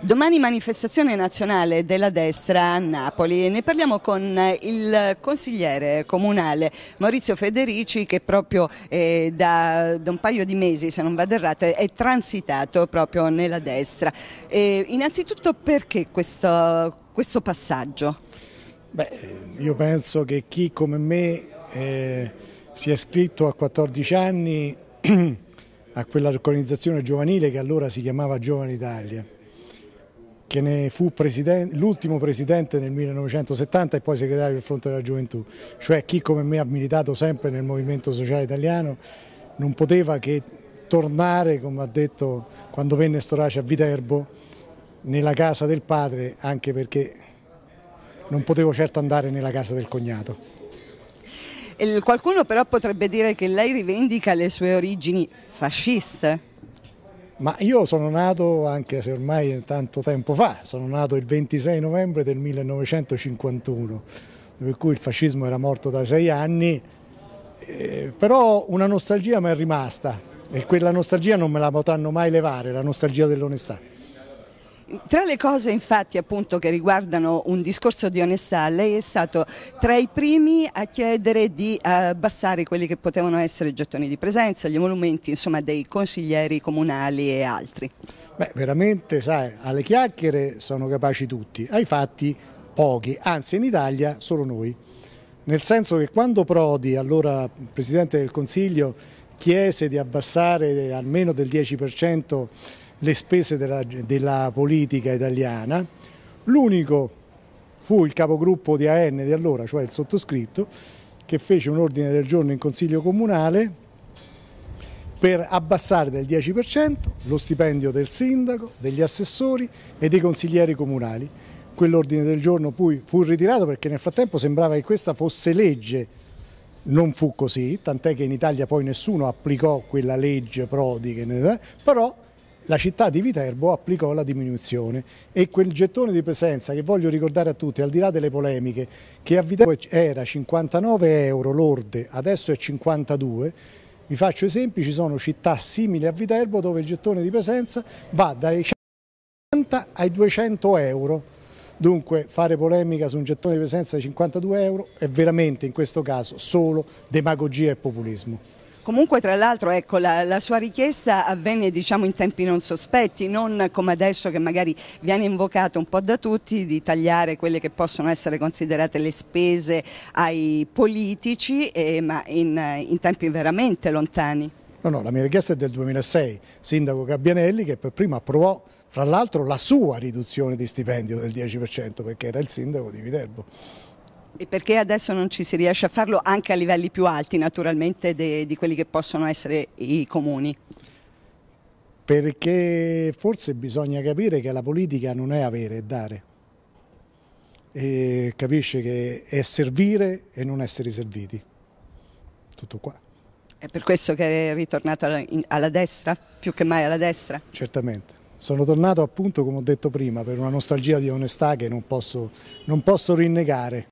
Domani manifestazione nazionale della destra a Napoli, e ne parliamo con eh, il consigliere comunale Maurizio Federici che proprio eh, da, da, un paio di mesi, se non vado errato, è transitato proprio nella destra. E innanzitutto perché questo, questo passaggio? Beh, io penso che chi come me eh, si è iscritto a 14 anni a quella organizzazione giovanile che allora si chiamava Giovane Italia che ne fu president l'ultimo presidente nel 1970 e poi segretario del Fronte della Gioventù, cioè chi come me ha militato sempre nel movimento sociale italiano non poteva che tornare, come ha detto quando venne Storace a Viterbo, nella casa del padre, anche perché non potevo certo andare nella casa del cognato. Qualcuno però potrebbe dire che lei rivendica le sue origini fasciste. Ma io sono nato, anche se ormai tanto tempo fa, sono nato il 26 novembre del 1951, per cui il fascismo era morto da sei anni, eh, però una nostalgia mi è rimasta e quella nostalgia non me la potranno mai levare, la nostalgia dell'onestà. Tra le cose infatti appunto che riguardano un discorso di onestà, lei è stato tra i primi a chiedere di eh, abbassare quelli che potevano essere i gettoni di presenza, gli emolumenti insomma dei consiglieri comunali e altri. Beh veramente sai, alle chiacchiere sono capaci tutti, ai fatti pochi, anzi in Italia solo noi. Nel senso che quando Prodi, allora Presidente del Consiglio, chiese di abbassare almeno del 10% le spese della, della politica italiana, l'unico fu il capogruppo di AN di allora, cioè il sottoscritto, che fece un ordine del giorno in Consiglio Comunale per abbassare del 10% lo stipendio del sindaco, degli assessori e dei consiglieri comunali. Quell'ordine del giorno poi fu ritirato perché nel frattempo sembrava che questa fosse legge, non fu così, tant'è che in Italia poi nessuno applicò quella legge Prodi, eh, però la città di Viterbo applicò la diminuzione e quel gettone di presenza che voglio ricordare a tutti, al di là delle polemiche, che a Viterbo era 59 euro lorde, adesso è 52, vi faccio esempi, ci sono città simili a Viterbo dove il gettone di presenza va dai 50 ai 200 euro. Dunque fare polemica su un gettone di presenza di 52 euro è veramente in questo caso solo demagogia e populismo. Comunque tra l'altro ecco, la, la, sua richiesta avvenne diciamo, in tempi non sospetti, non come adesso che magari viene invocato un po' da tutti di tagliare quelle che possono essere considerate le spese ai politici, eh, ma in, in tempi veramente lontani. No, no, la mia richiesta è del 2006, sindaco Gabbianelli che per prima approvò fra l'altro la sua riduzione di stipendio del 10% perché era il sindaco di Viterbo. E perché adesso non ci si riesce a farlo anche a livelli più alti naturalmente de, di quelli che possono essere i comuni? Perché forse bisogna capire che la politica non è avere, è dare. E capisce che è servire e non essere serviti. Tutto qua. È per questo che è ritornata alla destra, più che mai alla destra? Certamente. Sono tornato appunto, come ho detto prima, per una nostalgia di onestà che non posso, non posso rinnegare.